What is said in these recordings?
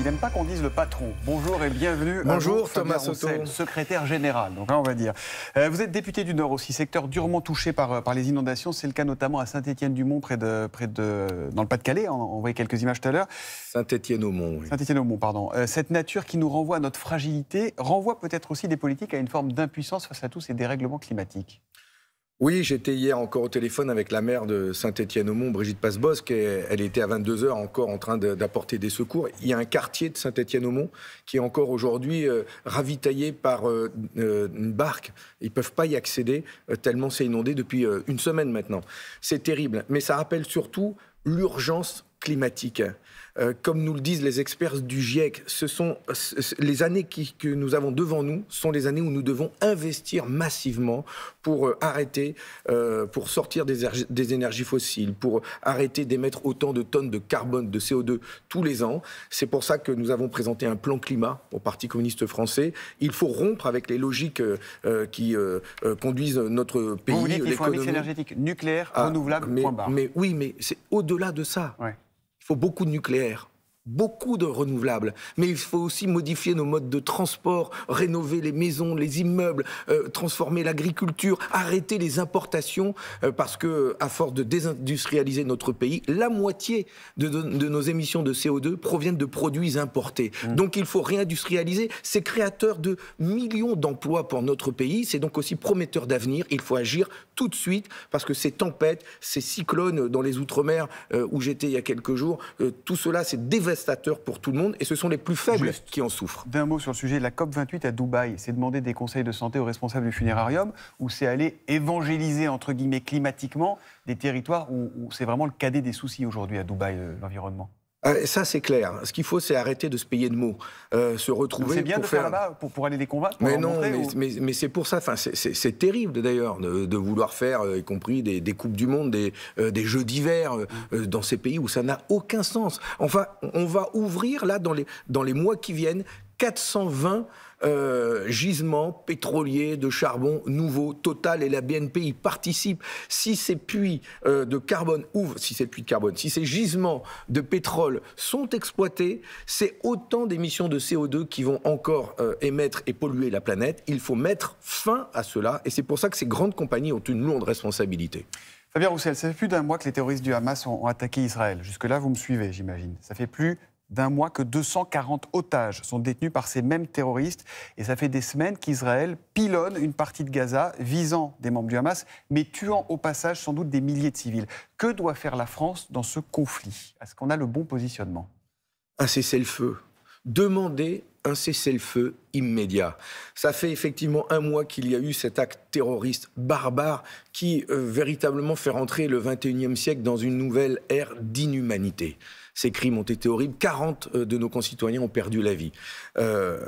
Il n'aime pas qu'on dise le patron. Bonjour et bienvenue. Bonjour Thomas Soto. secrétaire général. Donc là, hein, on va dire. Euh, vous êtes député du Nord aussi, secteur durement touché par, euh, par les inondations. C'est le cas notamment à Saint-Étienne-du-Mont, près de, près de, dans le Pas-de-Calais. On, voyait quelques images tout à l'heure. Saint-Étienne-au-Mont. Oui. Saint-Étienne-au-Mont, pardon. Euh, cette nature qui nous renvoie à notre fragilité renvoie peut-être aussi des politiques à une forme d'impuissance face à tous ces dérèglements climatiques. Oui, j'étais hier encore au téléphone avec la maire de Saint-Étienne-au-Mont, Brigitte Passebosque, et elle était à 22h encore en train d'apporter des secours. Il y a un quartier de Saint-Étienne-au-Mont qui est encore aujourd'hui euh, ravitaillé par euh, euh, une barque. Ils ne peuvent pas y accéder tellement c'est inondé depuis une semaine maintenant. C'est terrible, mais ça rappelle surtout l'urgence climatique. Euh, comme nous le disent les experts du GIEC, ce sont les années que nous avons devant nous sont les années où nous devons investir massivement pour euh, arrêter, euh, pour sortir des, énergies fossiles, pour arrêter d'émettre autant de tonnes de carbone, de CO2 tous les ans. C'est pour ça que nous avons présenté un plan climat au Parti communiste français. Il faut rompre avec les logiques qui conduisent notre pays. Vous voulez qu'il faut un mix énergétique nucléaire, ah, renouvelable, mais, point barre. Mais oui, mais c'est au-delà de ça beaucoup de nucléaire beaucoup de renouvelables, mais il faut aussi modifier nos modes de transport, rénover les maisons, les immeubles, euh, transformer l'agriculture, arrêter les importations, euh, parce que à force de désindustrialiser notre pays, la moitié de, nos émissions de CO2 proviennent de produits importés. Mmh. Donc il faut réindustrialiser, c'est créateur de millions d'emplois pour notre pays, c'est donc aussi prometteur d'avenir, il faut agir tout de suite, parce que ces tempêtes, ces cyclones dans les Outre-mer euh, où j'étais il y a quelques jours, tout cela c'est dévastateur pour tout le monde et ce sont les plus faibles qui en souffrent. D'un mot sur le sujet, de la COP28 à Dubaï, c'est demander des conseils de santé aux responsables du funérarium ou c'est aller évangéliser, entre guillemets, climatiquement des territoires où c'est vraiment le cadet des soucis aujourd'hui à Dubaï, euh, l'environnement ah, ça, c'est clair. Ce qu'il faut, c'est arrêter de se payer de mots, euh, se retrouver. C'est bien pour de faire, là pour, aller les combattre. mais non, mais, c'est pour ça. Enfin, c'est terrible d'ailleurs de, vouloir faire, euh, y compris des, coupes du monde, des, euh, des jeux d'hiver mm. dans ces pays où ça n'a aucun sens. Enfin, on va ouvrir là dans les dans les mois qui viennent 420 euh, gisements pétroliers de charbon nouveaux. Total et la BNP y participent. Si ces puits euh, de carbone ouvrent, si ces puits de carbone, si ces gisements de pétrole sont exploités, c'est autant d'émissions de CO2 qui vont encore euh, émettre et polluer la planète. Il faut mettre fin à cela et c'est pour ça que ces grandes compagnies ont une lourde responsabilité. Fabien Roussel, ça fait plus d'un mois que les terroristes du Hamas ont attaqué Israël. Jusque-là, vous me suivez, j'imagine. Ça fait plus d'un mois que 240 otages sont détenus par ces mêmes terroristes. Et ça fait des semaines qu'Israël pilonne une partie de Gaza visant des membres du Hamas, mais tuant au passage sans doute des milliers de civils. Que doit faire la France dans ce conflit Est-ce qu'on a le bon positionnement Un ah, le feu Demander un cessez-le-feu immédiat. Ça fait effectivement un mois qu'il y a eu cet acte terroriste barbare qui euh, véritablement fait rentrer le 21e siècle dans une nouvelle ère d'inhumanité. Ces crimes ont été horribles, 40 euh, de nos concitoyens ont perdu la vie. Euh,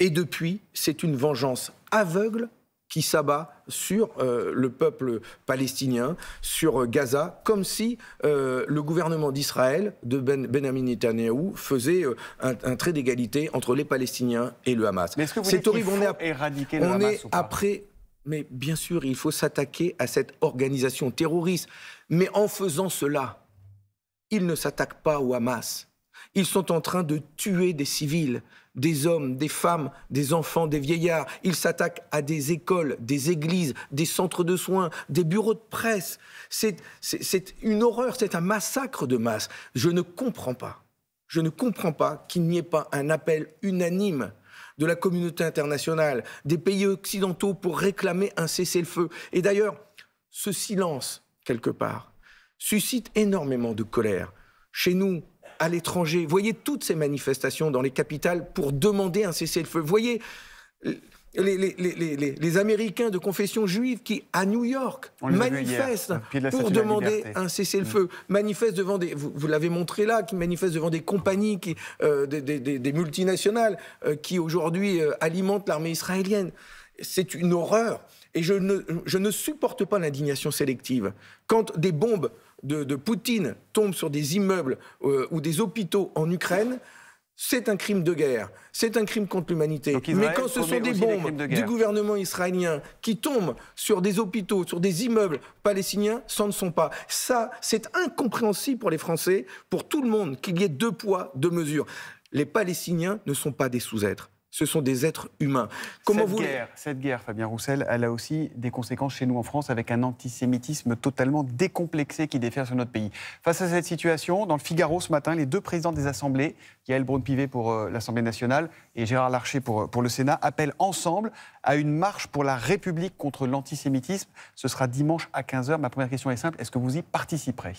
et depuis, c'est une vengeance aveugle qui s'abat sur euh, le peuple palestinien, sur euh, Gaza, comme si euh, le gouvernement d'Israël, de ben, Benjamin Netanyahu, faisait un, trait d'égalité entre les Palestiniens et le Hamas. C'est horrible, on est, après. Mais bien sûr, il faut s'attaquer à cette organisation terroriste. Mais en faisant cela, ils ne s'attaquent pas au Hamas. Ils sont en train de tuer des civils des hommes, des femmes, des enfants, des vieillards. Ils s'attaquent à des écoles, des églises, des centres de soins, des bureaux de presse. C'est une horreur, c'est un massacre de masse. Je ne comprends pas. Je ne comprends pas qu'il n'y ait pas un appel unanime de la communauté internationale, des pays occidentaux pour réclamer un cessez-le-feu. Et d'ailleurs, ce silence, quelque part, suscite énormément de colère. Chez nous, à l'étranger. Voyez toutes ces manifestations dans les capitales pour demander un cessez-le-feu. Voyez les, Américains de confession juive qui, à New York, manifestent pour demander un cessez-le-feu, mm. devant des, vous, l'avez montré là, qui manifestent devant des compagnies, euh, des, multinationales euh, qui aujourd'hui euh, alimentent l'armée israélienne. C'est une horreur. Et je ne supporte pas l'indignation sélective. Quand des bombes de, Poutine tombe sur des immeubles euh, ou des hôpitaux en Ukraine, c'est un crime de guerre, c'est un crime contre l'humanité. Mais quand ce sont des bombes du gouvernement israélien qui tombent sur des hôpitaux, sur des immeubles palestiniens, ça ne sont pas. Ça, c'est incompréhensible pour les Français, pour tout le monde, qu'il y ait deux poids, deux mesures. Les Palestiniens ne sont pas des sous-êtres ce sont des êtres humains. Comment cette, guerre, cette guerre, Fabien Roussel, elle a aussi des conséquences chez nous en France avec un antisémitisme totalement décomplexé qui déferle sur notre pays. Face à cette situation, dans le Figaro ce matin, les deux présidents des assemblées, Yael Braun-Pivet pour euh, l'Assemblée nationale et Gérard Larcher euh, pour, le Sénat, appellent ensemble à une marche pour la République contre l'antisémitisme. Ce sera dimanche à 15h. Ma première question est simple, est-ce que vous y participerez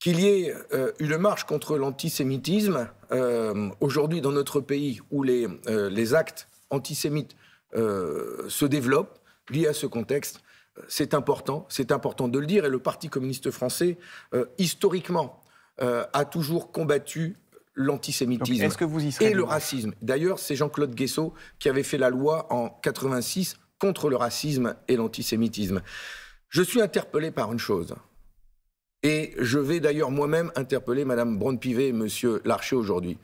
Qu'il y ait euh, une marche contre l'antisémitisme, euh, aujourd'hui dans notre pays où les, euh, les actes antisémites euh, se développent, liés à ce contexte, c'est important, c'est important de le dire. Et le Parti communiste français, euh, historiquement, a toujours combattu l'antisémitisme et le racisme. D'ailleurs, c'est Jean-Claude Guessot qui avait fait la loi en 86 contre le racisme et l'antisémitisme. Je suis interpellé par une chose. Et je vais d'ailleurs moi-même interpeller Mme Brand-Pivet et M. Larcher aujourd'hui.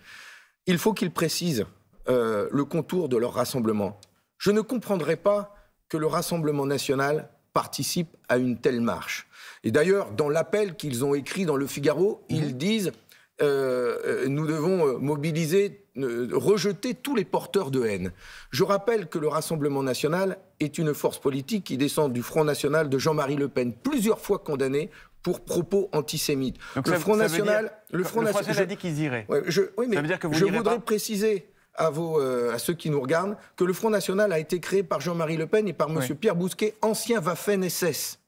Il faut qu'ils précisent euh, le contour de leur rassemblement. Je ne comprendrai pas que le Rassemblement national participe à une telle marche. Et d'ailleurs, dans l'appel qu'ils ont écrit dans Le Figaro, ils mhm. disent euh, euh, nous devons mobiliser, rejeter tous les porteurs de haine. Je rappelle que le Rassemblement national est une force politique qui descend du Front national de Jean-Marie Le Pen, plusieurs fois condamné pour propos antisémites. le, Front National, le Front National, a dit qu'ils iraient. je, je voudrais préciser à, vos, euh, à ceux qui nous regardent que le Front National a été créé par Jean-Marie Le Pen et par M. Pierre Bousquet, ancien Waffen-SS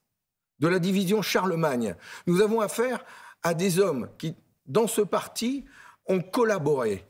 de la division Charlemagne. Nous avons affaire à des hommes qui, dans ce parti, ont collaboré.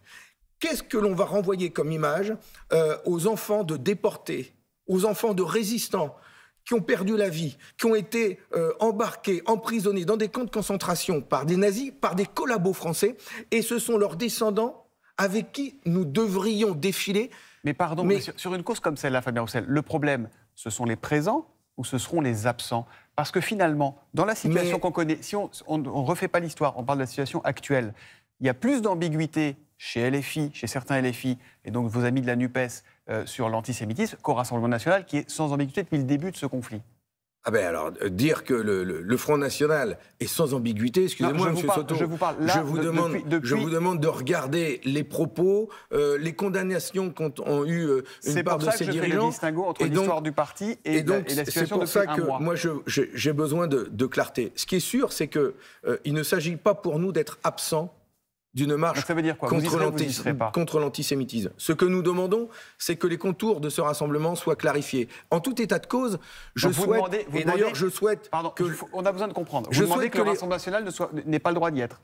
Qu'est-ce que l'on va renvoyer comme image euh, aux enfants de déportés, aux enfants de résistants qui ont perdu la vie, qui ont été euh, embarqués, emprisonnés dans des camps de concentration par des nazis, par des collabos français, et ce sont leurs descendants avec qui nous devrions défiler. Mais pardon, mais... sur, une cause comme celle-là, Fabien Roussel, le problème, ce sont les présents ou ce seront les absents Parce que finalement, dans la situation qu'on connaît, si on ne refait pas l'histoire, on parle de la situation actuelle, il y a plus d'ambiguïté chez LFI, chez certains LFI, et donc vos amis de la NUPES, euh, sur l'antisémitisme qu'au Rassemblement national, qui est sans ambiguïté depuis le début de ce conflit. Ah ben alors, dire que le, Front National est sans ambiguïté, excusez-moi, M. Soto, je vous, parle je, vous demande, je vous demande de regarder les propos, euh, les condamnations qu'ont eu euh, une part de ces dirigeants. C'est pour ça que je fais le distinguo entre l'histoire du parti et, et donc, la, et situation C'est pour ça que moi, j'ai besoin de, clarté. Ce qui est sûr, c'est qu'il il ne s'agit pas pour nous d'être absents, d'une marche ah, contre l'antisémitisme. Ce que nous demandons, c'est que les contours de ce rassemblement soient clarifiés. En tout état de cause, je souhaite, d'ailleurs je souhaite... que, on a besoin de comprendre. je demandez que, l'Assemblée nationale le n'ait pas le droit d'y être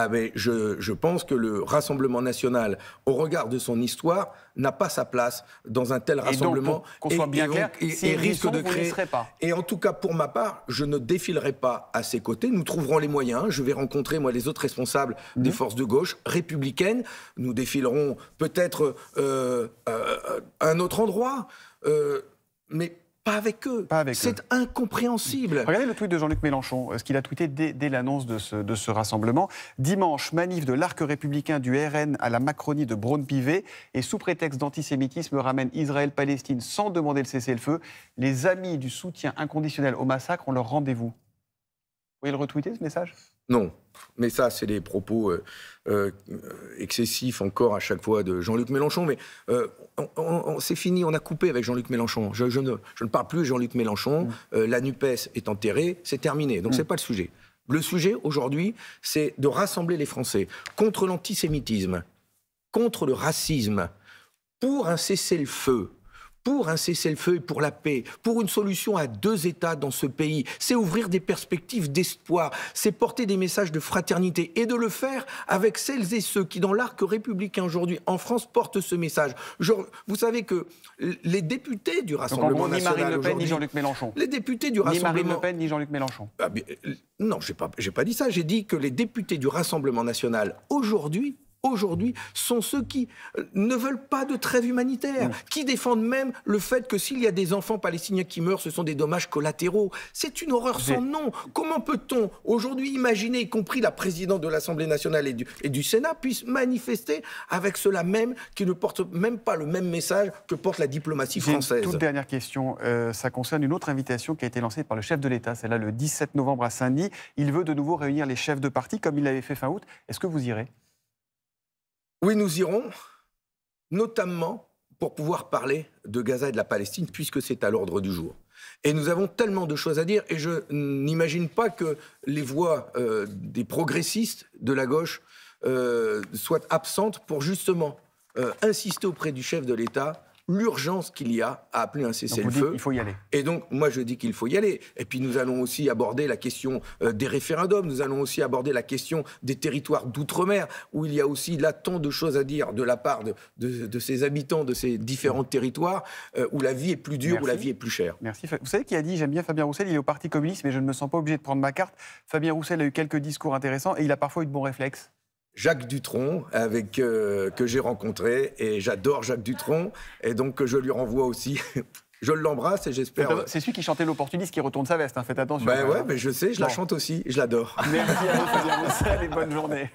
ah, je, pense que le Rassemblement national, au regard de son histoire, n'a pas sa place dans un tel rassemblement. Qu'on soit bien et, clair, risque de créer. Et en tout cas, pour ma part, je ne défilerai pas à ses côtés. Nous trouverons les moyens. Je vais rencontrer moi les autres responsables mmh. des forces de gauche républicaines. Nous défilerons peut-être euh, euh, euh, un autre endroit, mais pas avec eux. C'est incompréhensible. Regardez le tweet de Jean-Luc Mélenchon, euh, ce qu'il a tweeté dès, l'annonce de ce, rassemblement. Dimanche, manif de l'arc républicain du RN à la Macronie de Braun-Pivet et sous prétexte d'antisémitisme ramène Israël-Palestine sans demander le cessez-le-feu. Les amis du soutien inconditionnel au massacre ont leur rendez-vous. Vous voyez le retweeter ce message non. Mais ça, c'est des propos euh, euh, excessifs encore à chaque fois de Jean-Luc Mélenchon. Mais euh, c'est fini, on a coupé avec Jean-Luc Mélenchon. Je, ne, parle plus de Jean-Luc Mélenchon. Mm. la NUPES est enterrée, c'est terminé. Donc mm. ce n'est pas le sujet. Le sujet aujourd'hui, c'est de rassembler les Français contre l'antisémitisme, contre le racisme, pour un cessez-le-feu pour un cessez-le-feu pour la paix, pour une solution à deux États dans ce pays. C'est ouvrir des perspectives d'espoir, c'est porter des messages de fraternité et de le faire avec celles et ceux qui, dans l'arc républicain aujourd'hui en France, portent ce message. vous savez que les députés du Rassemblement National, ni Marine Le Pen ni Jean-Luc Mélenchon. Les députés du ni Rassemblement. Ni Marine Le Pen ni Jean-Luc Mélenchon. Ah, euh, non, j'ai pas, pas dit ça. J'ai dit que les députés du Rassemblement national aujourd'hui aujourd'hui sont ceux qui euh, ne veulent pas de trêve humanitaire, mm. qui défendent même le fait que s'il y a des enfants palestiniens qui meurent, ce sont des dommages collatéraux. C'est une horreur sans nom. Comment peut-on aujourd'hui imaginer, y compris la présidente de l'Assemblée nationale et du, Sénat, puisse manifester avec cela même qui ne porte même pas le même message que porte la diplomatie française Toute dernière question, euh, ça concerne une autre invitation qui a été lancée par le chef de l'État, C'est là le 17 novembre à Saint-Denis. Il veut de nouveau réunir les chefs de parti comme il l'avait fait fin août. Est-ce que vous irez oui, nous irons, notamment pour pouvoir parler de Gaza et de la Palestine, puisque c'est à l'ordre du jour. Et nous avons tellement de choses à dire, et je n'imagine pas que les voix euh, des progressistes de la gauche euh, soient absentes pour justement euh, insister auprès du chef de l'État l'urgence qu'il y a à appeler un cessez-le-feu. Il faut y aller. Et donc, moi, je dis qu'il faut y aller. Et puis, nous allons aussi aborder la question euh, des référendums. Nous allons aussi aborder la question des territoires d'outre-mer, où il y a aussi là tant de choses à dire de la part de, de, de ces habitants de ces différents mm. territoires, euh, où la vie est plus dure, où la vie est plus chère. Merci. Vous savez qui a dit J'aime bien Fabien Roussel, il est au Parti communiste, mais je ne me sens pas obligé de prendre ma carte. Fabien Roussel a eu quelques discours intéressants et il a parfois eu de bons réflexes. Jacques Dutronc, avec, euh, que j'ai rencontré, et j'adore Jacques Dutronc, et donc euh, je lui renvoie aussi. je l'embrasse et j'espère. C'est celui qui chantait l'opportuniste qui retourne sa veste, hein, faites attention. Ben ouais, mais je sais, je la chante aussi, je l'adore. Merci à vous, et bonne journée.